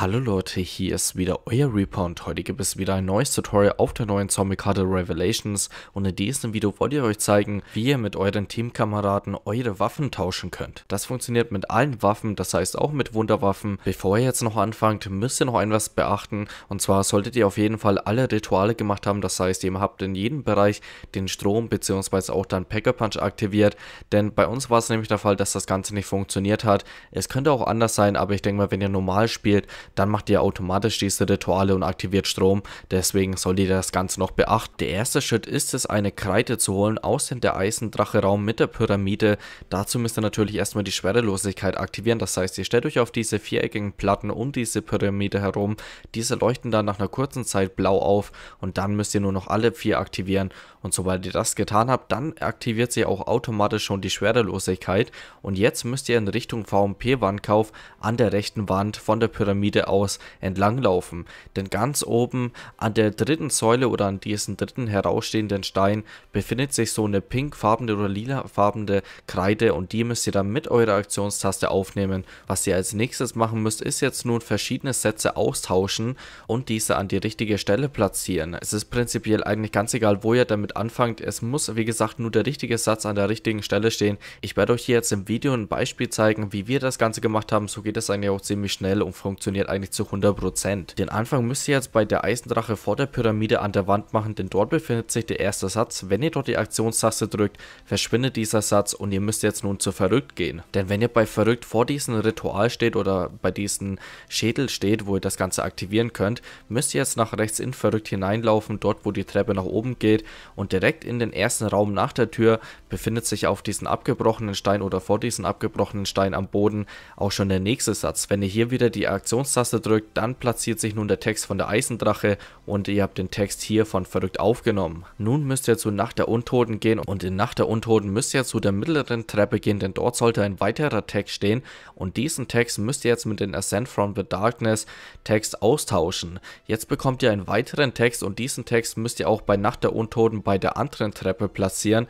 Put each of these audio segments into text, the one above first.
Hallo Leute, hier ist wieder euer Reaper heute gibt es wieder ein neues Tutorial auf der neuen Zombie-Karte Revelations und in diesem Video wollt ihr euch zeigen, wie ihr mit euren Teamkameraden eure Waffen tauschen könnt. Das funktioniert mit allen Waffen, das heißt auch mit Wunderwaffen. Bevor ihr jetzt noch anfangt, müsst ihr noch etwas beachten und zwar solltet ihr auf jeden Fall alle Rituale gemacht haben, das heißt ihr habt in jedem Bereich den Strom bzw. auch dann Packer Punch aktiviert, denn bei uns war es nämlich der Fall, dass das Ganze nicht funktioniert hat. Es könnte auch anders sein, aber ich denke mal, wenn ihr normal spielt, dann macht ihr automatisch diese Rituale und aktiviert Strom. Deswegen solltet ihr das Ganze noch beachten. Der erste Schritt ist es, eine Kreide zu holen aus dem der Eisendrache-Raum mit der Pyramide. Dazu müsst ihr natürlich erstmal die Schwerelosigkeit aktivieren. Das heißt, ihr stellt euch auf diese viereckigen Platten um diese Pyramide herum. Diese leuchten dann nach einer kurzen Zeit blau auf und dann müsst ihr nur noch alle vier aktivieren. Und sobald ihr das getan habt, dann aktiviert sie auch automatisch schon die Schwerelosigkeit. Und jetzt müsst ihr in Richtung VMP-Wandkauf an der rechten Wand von der Pyramide Gebäude aus entlanglaufen. Denn ganz oben an der dritten Säule oder an diesem dritten herausstehenden Stein befindet sich so eine pinkfarbene oder lilafarbene Kreide und die müsst ihr dann mit eurer Aktionstaste aufnehmen. Was ihr als nächstes machen müsst, ist jetzt nun verschiedene Sätze austauschen und diese an die richtige Stelle platzieren. Es ist prinzipiell eigentlich ganz egal, wo ihr damit anfangt. Es muss, wie gesagt, nur der richtige Satz an der richtigen Stelle stehen. Ich werde euch hier jetzt im Video ein Beispiel zeigen, wie wir das Ganze gemacht haben. So geht es eigentlich auch ziemlich schnell und funktioniert eigentlich zu 100%. Den Anfang müsst ihr jetzt bei der Eisendrache vor der Pyramide an der Wand machen, denn dort befindet sich der erste Satz. Wenn ihr dort die Aktionstaste drückt, verschwindet dieser Satz und ihr müsst jetzt nun zu verrückt gehen. Denn wenn ihr bei verrückt vor diesem Ritual steht oder bei diesem Schädel steht, wo ihr das Ganze aktivieren könnt, müsst ihr jetzt nach rechts in verrückt hineinlaufen, dort wo die Treppe nach oben geht und direkt in den ersten Raum nach der Tür befindet sich auf diesen abgebrochenen Stein oder vor diesen abgebrochenen Stein am Boden auch schon der nächste Satz. Wenn ihr hier wieder die Aktionstaste Maustaste drückt, dann platziert sich nun der Text von der Eisendrache und ihr habt den Text hier von verrückt aufgenommen. Nun müsst ihr zu Nacht der Untoten gehen und in Nacht der Untoten müsst ihr zu der mittleren Treppe gehen, denn dort sollte ein weiterer Text stehen und diesen Text müsst ihr jetzt mit dem Ascent from the Darkness Text austauschen. Jetzt bekommt ihr einen weiteren Text und diesen Text müsst ihr auch bei Nacht der Untoten bei der anderen Treppe platzieren.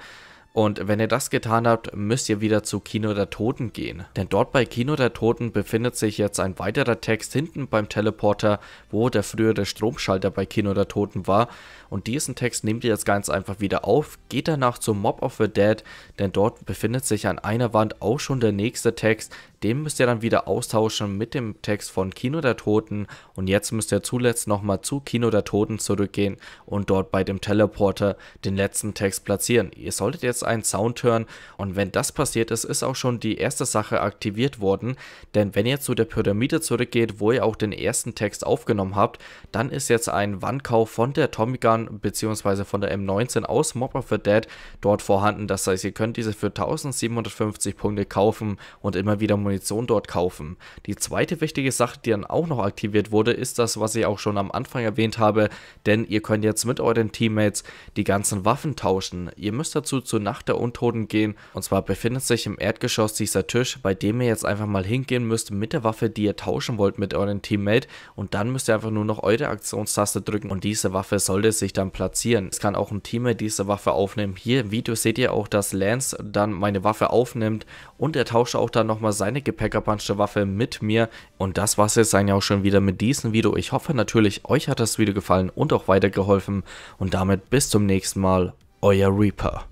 Und wenn ihr das getan habt, müsst ihr wieder zu Kino der Toten gehen. Denn dort bei Kino der Toten befindet sich jetzt ein weiterer Text hinten beim Teleporter, wo der frühere Stromschalter bei Kino der Toten war. Und diesen Text nehmt ihr jetzt ganz einfach wieder auf, geht danach zum Mob of the Dead, denn dort befindet sich an einer Wand auch schon der nächste Text, den müsst ihr dann wieder austauschen mit dem Text von Kino der Toten. Und jetzt müsst ihr zuletzt nochmal zu Kino der Toten zurückgehen und dort bei dem Teleporter den letzten Text platzieren. Ihr solltet jetzt einen Sound hören und wenn das passiert ist, ist auch schon die erste Sache aktiviert worden. Denn wenn ihr zu der Pyramide zurückgeht, wo ihr auch den ersten Text aufgenommen habt, dann ist jetzt ein Wandkauf von der Tommy Gun bzw. von der M19 aus Mob of the Dead dort vorhanden. Das heißt, ihr könnt diese für 1750 Punkte kaufen und immer wieder Munition dort kaufen. Die zweite wichtige Sache, die dann auch noch aktiviert wurde, ist das, was ich auch schon am Anfang erwähnt habe, denn ihr könnt jetzt mit euren Teammates die ganzen Waffen tauschen. Ihr müsst dazu zur Nacht der Untoten gehen und zwar befindet sich im Erdgeschoss dieser Tisch, bei dem ihr jetzt einfach mal hingehen müsst mit der Waffe, die ihr tauschen wollt mit euren Teammate und dann müsst ihr einfach nur noch eure Aktionstaste drücken und diese Waffe sollte sich dann platzieren. Es kann auch ein Teammate diese Waffe aufnehmen. Hier im Video seht ihr auch, dass Lance dann meine Waffe aufnimmt und er tauscht auch dann nochmal seine meine gepäckerpanschte Waffe mit mir. Und das war es jetzt eigentlich auch schon wieder mit diesem Video. Ich hoffe natürlich, euch hat das Video gefallen und auch weitergeholfen. Und damit bis zum nächsten Mal, euer Reaper.